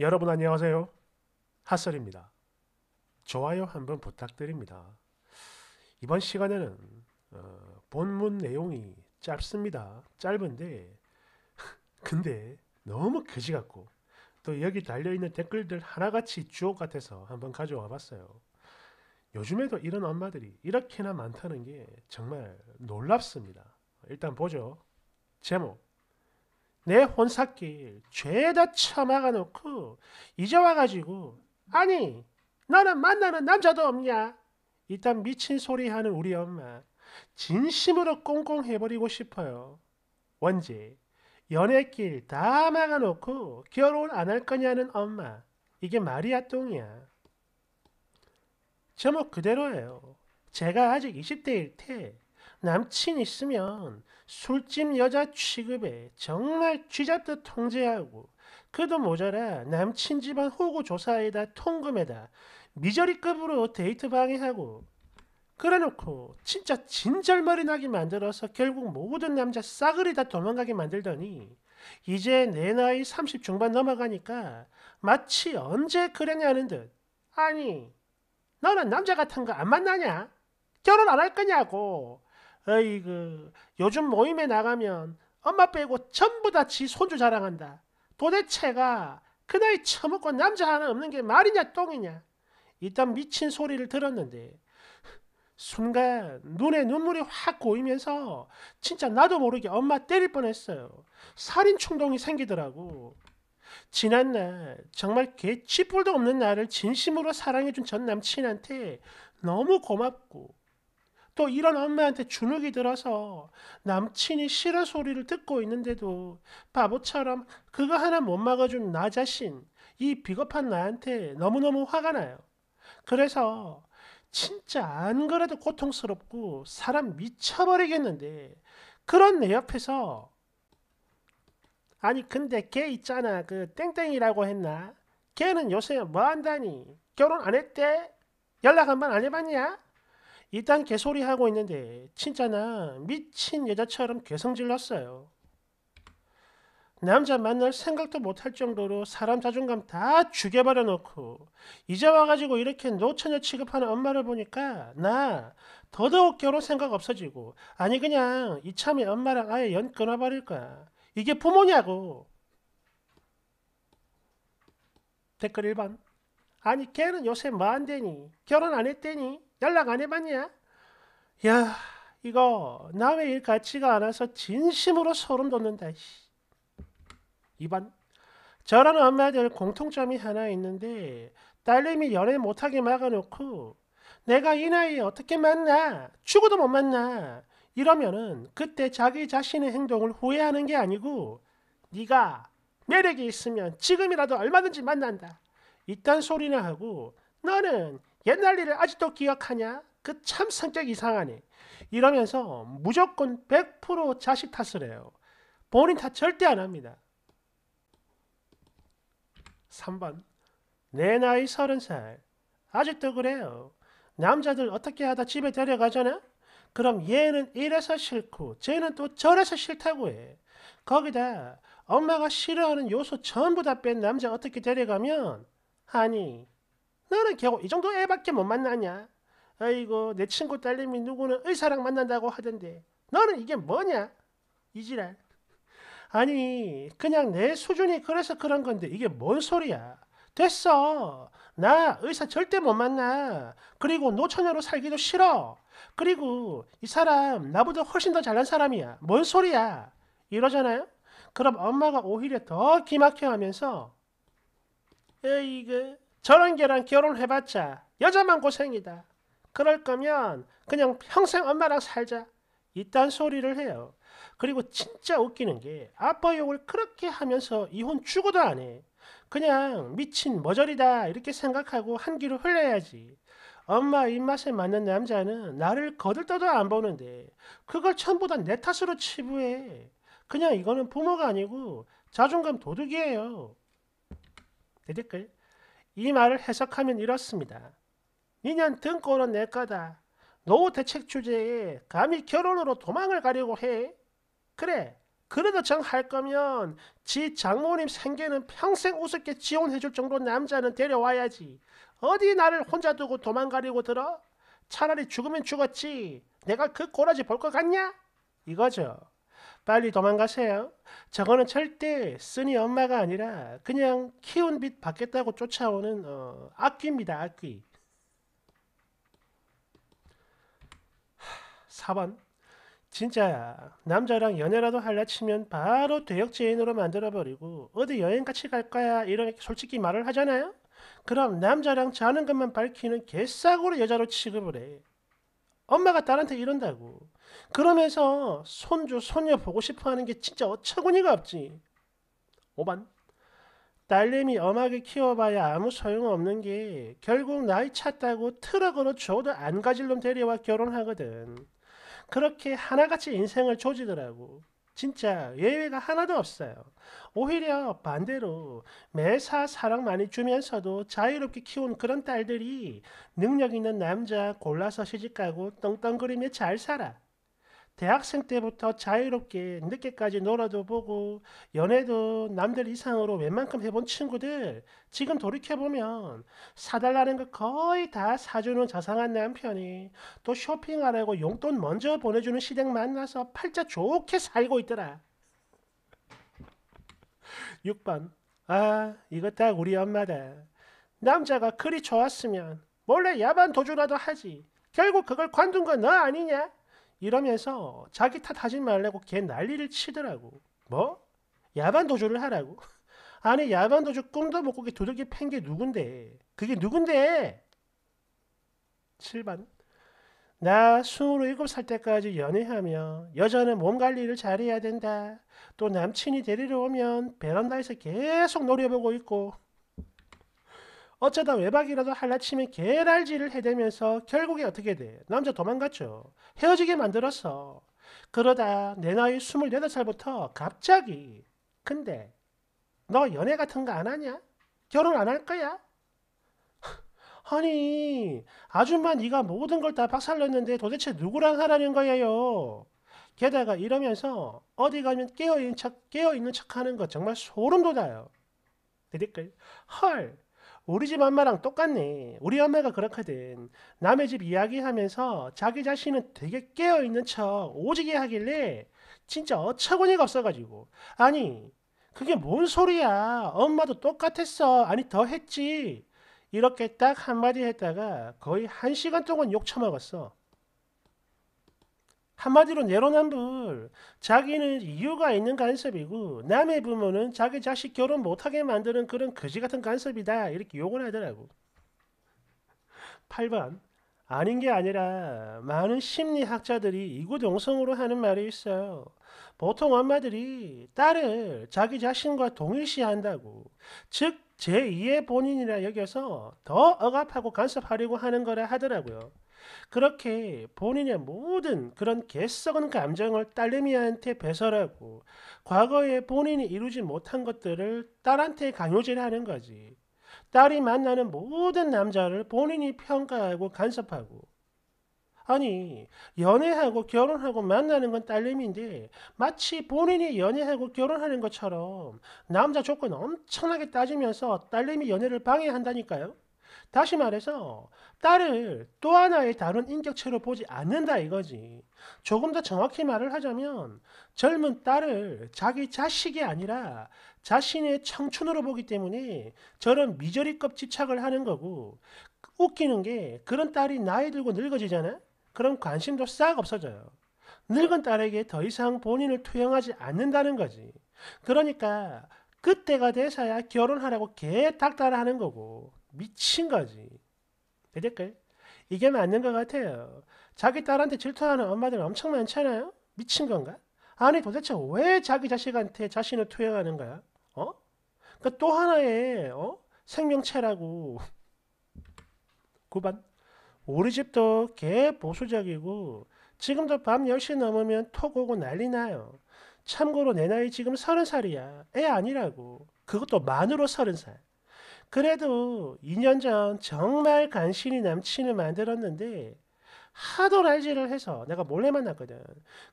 여러분 안녕하세요. 핫설입니다. 좋아요 한번 부탁드립니다. 이번 시간에는 어, 본문 내용이 짧습니다. 짧은데 근데 너무 거지 같고 또 여기 달려있는 댓글들 하나같이 주옥 같아서 한번 가져와 봤어요. 요즘에도 이런 엄마들이 이렇게나 많다는 게 정말 놀랍습니다. 일단 보죠. 제목 내 혼삿길 죄다 처막아 놓고 이제 와가지고 아니 너는 만나는 남자도 없냐 일단 미친 소리 하는 우리 엄마 진심으로 꽁꽁 해버리고 싶어요 원지 연애길 다 막아놓고 결혼 안 할 거냐는 엄마 이게 말이야 똥이야 제목 그대로예요 제가 아직 20대일 테 남친 있으면 술집 여자 취급에 정말 쥐잡듯 통제하고 그도 모자라 남친 집안 호구 조사에다 통금에다 미저리급으로 데이트 방해하고 그래놓고 진짜 진절머리 나게 만들어서 결국 모든 남자 싸그리 다 도망가게 만들더니 이제 내 나이 30 중반 넘어가니까 마치 언제 그랬냐는 듯 아니 너는 남자 같은 거 안 만나냐? 결혼 안 할 거냐고 어이그 요즘 모임에 나가면 엄마 빼고 전부 다 지 손주 자랑한다. 도대체가 그 나이 처먹고 남자 하나 없는 게 말이냐 똥이냐. 이단 미친 소리를 들었는데 순간 눈에 눈물이 확 고이면서 진짜 나도 모르게 엄마 때릴 뻔했어요. 살인 충동이 생기더라고. 지난날 정말 개치뿔도 없는 나를 진심으로 사랑해준 전 남친한테 너무 고맙고 또 이런 엄마한테 주눅이 들어서 남친이 싫어 소리를 듣고 있는데도 바보처럼 그거 하나 못 막아준 나 자신, 이 비겁한 나한테 너무너무 화가 나요. 그래서 진짜 안 그래도 고통스럽고 사람 미쳐버리겠는데 그런 내 옆에서 아니 근데 걔 있잖아 그 땡땡이라고 했나 걔는 요새 뭐 한다니 결혼 안 했대 연락 한번안 해봤냐 이딴 개소리 하고 있는데 진짜나 미친 여자처럼 괴성질렀어요 남자 만날 생각도 못할 정도로 사람 자존감 다 죽여버려 놓고 이제 와가지고 이렇게 노처녀 취급하는 엄마를 보니까 나 더더욱 결혼 생각 없어지고 아니 그냥 이참에 엄마랑 아예 연 끊어버릴 거야. 이게 부모냐고. 댓글 1번 아니 걔는 요새 뭐 안 되니? 결혼 안 했대니? 연락 안 해봤냐? 야, 이거 남의 일 같지가 않아서 진심으로 소름 돋는다. 2번 저런 엄마들 공통점이 하나 있는데 딸내미 연애 못하게 막아놓고 내가 이 나이에 어떻게 만나? 죽어도 못 만나. 이러면은 그때 자기 자신의 행동을 후회하는 게 아니고 네가 매력이 있으면 지금이라도 얼마든지 만난다. 이딴 소리나 하고 너는 옛날 일을 아직도 기억하냐? 그 참 성격 이상하니 이러면서 무조건 100% 자식 탓을 해요. 본인 탓 절대 안 합니다. 3번 내 나이 30살 아직도 그래요. 남자들 어떻게 하다 집에 데려가잖아? 그럼 얘는 이래서 싫고 쟤는 또 저래서 싫다고 해. 거기다 엄마가 싫어하는 요소 전부 다 뺀 남자 어떻게 데려가면 아니 너는 결국 이 정도 애밖에 못 만나냐? 아이고 내 친구 딸님이 누구는 의사랑 만난다고 하던데 너는 이게 뭐냐? 이지랄. 아니 그냥 내 수준이 그래서 그런 건데 이게 뭔 소리야? 됐어. 나 의사 절대 못 만나. 그리고 노처녀로 살기도 싫어. 그리고 이 사람 나보다 훨씬 더 잘난 사람이야. 뭔 소리야? 이러잖아요? 그럼 엄마가 오히려 더 기막혀 하면서 에이그 저런 개랑 결혼해봤자 여자만 고생이다. 그럴 거면 그냥 평생 엄마랑 살자. 이딴 소리를 해요. 그리고 진짜 웃기는 게 아빠 욕을 그렇게 하면서 이혼 죽어도 안 해. 그냥 미친 머저리다 이렇게 생각하고 한기로 흘려야지. 엄마 입맛에 맞는 남자는 나를 거들떠도 안 보는데 그걸 전부다 내 탓으로 치부해. 그냥 이거는 부모가 아니고 자존감 도둑이에요. 대댓글. 이 말을 해석하면 이렇습니다. 니년 등골은 내 거다. 노후 대책 주제에 감히 결혼으로 도망을 가려고 해? 그래, 그래도 정할 거면 지 장모님 생계는 평생 우습게 지원해줄 정도 남자는 데려와야지. 어디 나를 혼자 두고 도망가려고 들어? 차라리 죽으면 죽었지. 내가 그 꼬라지 볼 것 같냐? 이거죠. 빨리 도망가세요. 저거는 절대 쓰니 엄마가 아니라 그냥 키운 빚 받겠다고 쫓아오는 어, 악귀입니다. 악귀. 4번 진짜야. 남자랑 연애라도 할라 치면 바로 대역죄인으로 만들어버리고 어디 여행 같이 갈 거야 이런 솔직히 말을 하잖아요. 그럼 남자랑 자는 것만 밝히는 개싸구려 여자로 취급을 해. 엄마가 딸한테 이런다고. 그러면서 손주 손녀 보고 싶어하는 게 진짜 어처구니가 없지. 5번 딸내미 엄하게 키워봐야 아무 소용없는 게 결국 나이 찼다고 트럭으로 줘도 안 가질 놈 데려와 결혼하거든. 그렇게 하나같이 인생을 조지더라고. 진짜 예외가 하나도 없어요. 오히려 반대로 매사 사랑 많이 주면서도 자유롭게 키운 그런 딸들이 능력 있는 남자 골라서 시집가고 떵떵거리며 잘 살아. 대학생 때부터 자유롭게 늦게까지 놀아도 보고 연애도 남들 이상으로 웬만큼 해본 친구들 지금 돌이켜보면 사달라는 거 거의 다 사주는 자상한 남편이 또 쇼핑하라고 용돈 먼저 보내주는 시댁 만나서 팔자 좋게 살고 있더라. 6번 아 이거 딱 우리 엄마다. 남자가 그리 좋았으면 몰래 야반 도주라도 하지. 결국 그걸 관둔 건 너 아니냐? 이러면서 자기 탓하지 말라고 걔 난리를 치더라고. 뭐? 야반 도주를 하라고? 아니 야반 도주 꿈도 못 꾸게 도둑이 팬게 누군데? 그게 누군데? 7반나 27살 때까지 연애하며 여자는 몸 관리를 잘해야 된다. 또 남친이 데리러 오면 베란다에서 계속 노려보고 있고 어쩌다 외박이라도 할라 치면 개랄질을 해대면서 결국에 어떻게 돼? 남자 도망갔죠. 헤어지게 만들었어. 그러다 내 나이 28살부터 갑자기 근데 너 연애 같은 거 안 하냐? 결혼 안 할 거야? 아니 아줌마 네가 모든 걸 다 박살냈는데 도대체 누구랑 하라는 거예요? 게다가 이러면서 어디 가면 깨어있는 척, 깨어있는 척 하는 거 정말 소름 돋아요. 헐 우리 집 엄마랑 똑같네. 우리 엄마가 그렇거든. 남의 집 이야기하면서 자기 자신은 되게 깨어있는 척 오지게 하길래 진짜 어처구니가 없어가지고. 아니, 그게 뭔 소리야. 엄마도 똑같았어. 아니, 더 했지. 이렇게 딱 한마디 했다가 거의 한 시간 동안 욕 처먹었어. 한마디로 내로남불 자기는 이유가 있는 간섭이고 남의 부모는 자기 자식 결혼 못하게 만드는 그런 거지 같은 간섭이다 이렇게 욕을 하더라고 8번 아닌 게 아니라 많은 심리학자들이 이구동성으로 하는 말이 있어요 보통 엄마들이 딸을 자기 자신과 동일시한다고 즉 제2의 본인이라 여겨서 더 억압하고 간섭하려고 하는 거라 하더라고요 그렇게 본인의 모든 그런 개썩은 감정을 딸내미한테 배설하고 과거에 본인이 이루지 못한 것들을 딸한테 강요질하는 거지. 딸이 만나는 모든 남자를 본인이 평가하고 간섭하고 아니 연애하고 결혼하고 만나는 건 딸내미인데 마치 본인이 연애하고 결혼하는 것처럼 남자 조건 엄청나게 따지면서 딸내미 연애를 방해한다니까요. 다시 말해서 딸을 또 하나의 다른 인격체로 보지 않는다 이거지. 조금 더 정확히 말을 하자면 젊은 딸을 자기 자식이 아니라 자신의 청춘으로 보기 때문에 저런 미저리급 집착을 하는 거고 웃기는 게 그런 딸이 나이 들고 늙어지잖아? 그럼 관심도 싹 없어져요. 늙은 딸에게 더 이상 본인을 투영하지 않는다는 거지. 그러니까 그때가 돼서야 결혼하라고 개 닥달하는 거고 미친 거지. 그럴걸? 그러니까 이게 맞는 것 같아요. 자기 딸한테 질투하는 엄마들 엄청 많잖아요. 미친 건가? 아니 도대체 왜 자기 자식한테 자신을 투영하는 거야? 어? 그러니까 또 하나의 어? 생명체라고. 9반 우리 집도 개 보수적이고 지금도 밤 10시 넘으면 톡 오고 난리 나요. 참고로 내 나이 지금 30살이야. 애 아니라고. 그것도 만으로 30살. 그래도 2년 전 정말 간신히 남친을 만들었는데 하도 라지를 해서 내가 몰래 만났거든.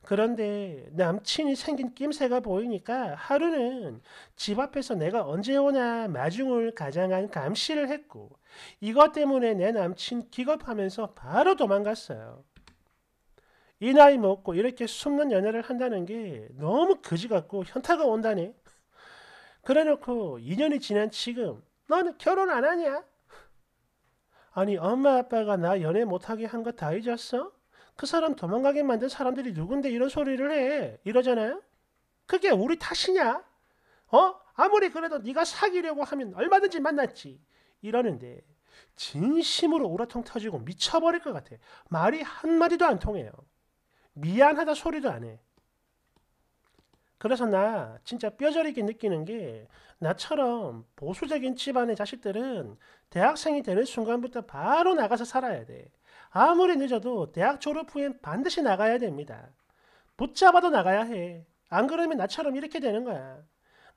그런데 남친이 생긴 낌새가 보이니까 하루는 집 앞에서 내가 언제 오나 마중을 가장한 감시를 했고 이것 때문에 내 남친 기겁하면서 바로 도망갔어요. 이 나이 먹고 이렇게 숨는 연애를 한다는 게 너무 거지 같고 현타가 온다네. 그래놓고 2년이 지난 지금 너는 결혼 안 하냐? 아니 엄마 아빠가 나 연애 못하게 한 거다 잊었어? 그 사람 도망가게 만든 사람들이 누군데 이런 소리를 해 이러잖아요. 그게 우리 탓이냐? 어? 아무리 그래도 네가 사귀려고 하면 얼마든지 만났지 이러는데 진심으로 오라통 터지고 미쳐버릴 것 같아. 말이 한마디도 안 통해요. 미안하다 소리도 안 해. 그래서 나 진짜 뼈저리게 느끼는 게 나처럼 보수적인 집안의 자식들은 대학생이 되는 순간부터 바로 나가서 살아야 돼. 아무리 늦어도 대학 졸업 후엔 반드시 나가야 됩니다. 붙잡아도 나가야 해. 안 그러면 나처럼 이렇게 되는 거야.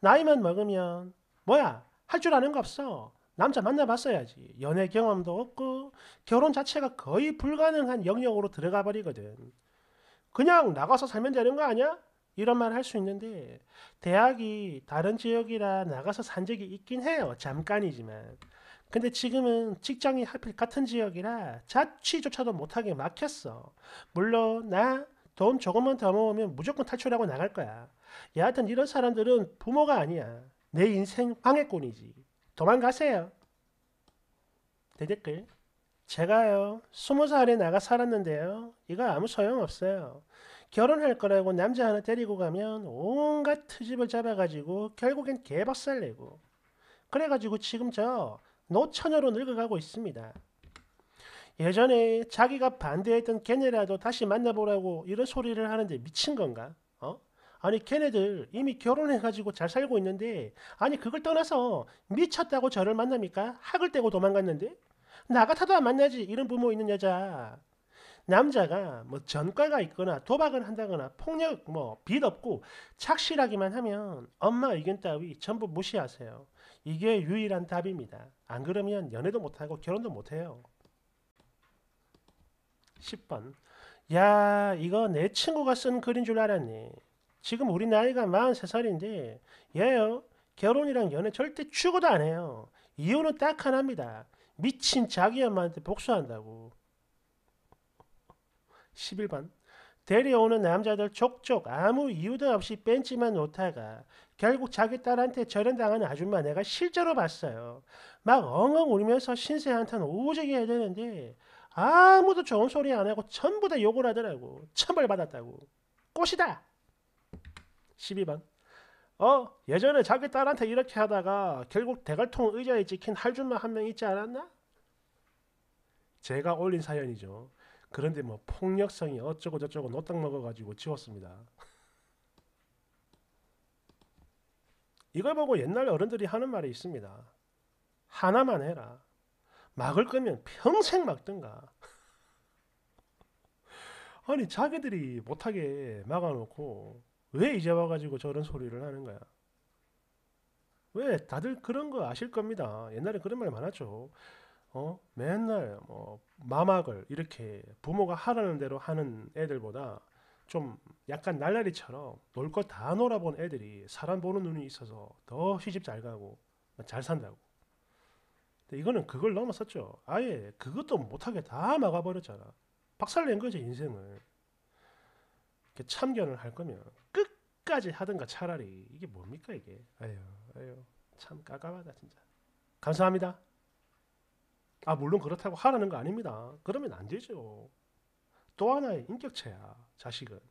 나이만 먹으면 뭐야 할 줄 아는 거 없어. 남자 만나봤어야지. 연애 경험도 없고 결혼 자체가 거의 불가능한 영역으로 들어가 버리거든. 그냥 나가서 살면 되는 거 아니야? 이런 말 할 수 있는데 대학이 다른 지역이라 나가서 산 적이 있긴 해요. 잠깐이지만. 근데 지금은 직장이 하필 같은 지역이라 자취조차도 못하게 막혔어. 물론 나 돈 조금만 더 모으면 무조건 탈출하고 나갈 거야. 여하튼 이런 사람들은 부모가 아니야. 내 인생 방해꾼이지. 도망가세요. 대댓글 제가요. 스무 살에 나가 살았는데요. 이거 아무 소용없어요. 결혼할 거라고 남자 하나 데리고 가면 온갖 트집을 잡아가지고 결국엔 개박살 내고 그래가지고 지금 저 노처녀로 늙어가고 있습니다. 예전에 자기가 반대했던 걔네라도 다시 만나보라고 이런 소리를 하는데 미친 건가? 어? 아니 걔네들 이미 결혼해가지고 잘 살고 있는데 아니 그걸 떠나서 미쳤다고 저를 만납니까? 학을 떼고 도망갔는데? 나 같아도 안 만나지 이런 부모 있는 여자 남자가 뭐 전과가 있거나 도박을 한다거나 폭력 뭐 빚없고 착실하기만 하면 엄마 의견 따위 전부 무시하세요. 이게 유일한 답입니다. 안 그러면 연애도 못하고 결혼도 못해요. 10번 야 이거 내 친구가 쓴 글인 줄 알았니? 지금 우리 나이가 43살인데 얘요 결혼이랑 연애 절대 추구도 안 해요. 이유는 딱 하나입니다. 미친 자기 엄마한테 복수한다고. 11번 데려오는 남자들 족족 아무 이유도 없이 벤치만 놓다가 결국 자기 딸한테 절연당하는 아줌마 내가 실제로 봤어요. 막 엉엉 울면서 신세한탄 오지게 해야 되는데 아무도 좋은 소리 안 하고 전부 다 욕을 하더라고. 천벌받았다고. 꽃이다. 12번 어 예전에 자기 딸한테 이렇게 하다가 결국 대갈통 의자에 찍힌 할줌마 한 명 있지 않았나? 제가 올린 사연이죠. 그런데 뭐 폭력성이 어쩌고 저쩌고 노딱 먹어가지고 지웠습니다. 이걸 보고 옛날 어른들이 하는 말이 있습니다. 하나만 해라. 막을 거면 평생 막든가. 아니 자기들이 못하게 막아놓고 왜 이제 와가지고 저런 소리를 하는 거야? 왜 다들 그런 거 아실 겁니다. 옛날에 그런 말 많았죠. 어? 맨날 뭐 마막을 이렇게 부모가 하라는 대로 하는 애들보다 좀 약간 날라리처럼 놀거다 놀아본 애들이 사람 보는 눈이 있어서 더 시집 잘 가고 잘 산다고. 근데 이거는 그걸 넘어섰죠. 아예 그것도 못하게 다 막아버렸잖아. 박살낸 거지 인생을. 참견을 할 거면 끝까지 하든가 차라리 이게 뭡니까 이게. 아유 아유 참 까까하다 진짜. 감사합니다. 아 물론 그렇다고 하라는 거 아닙니다. 그러면 안 되죠. 또 하나의 인격체야 자식은.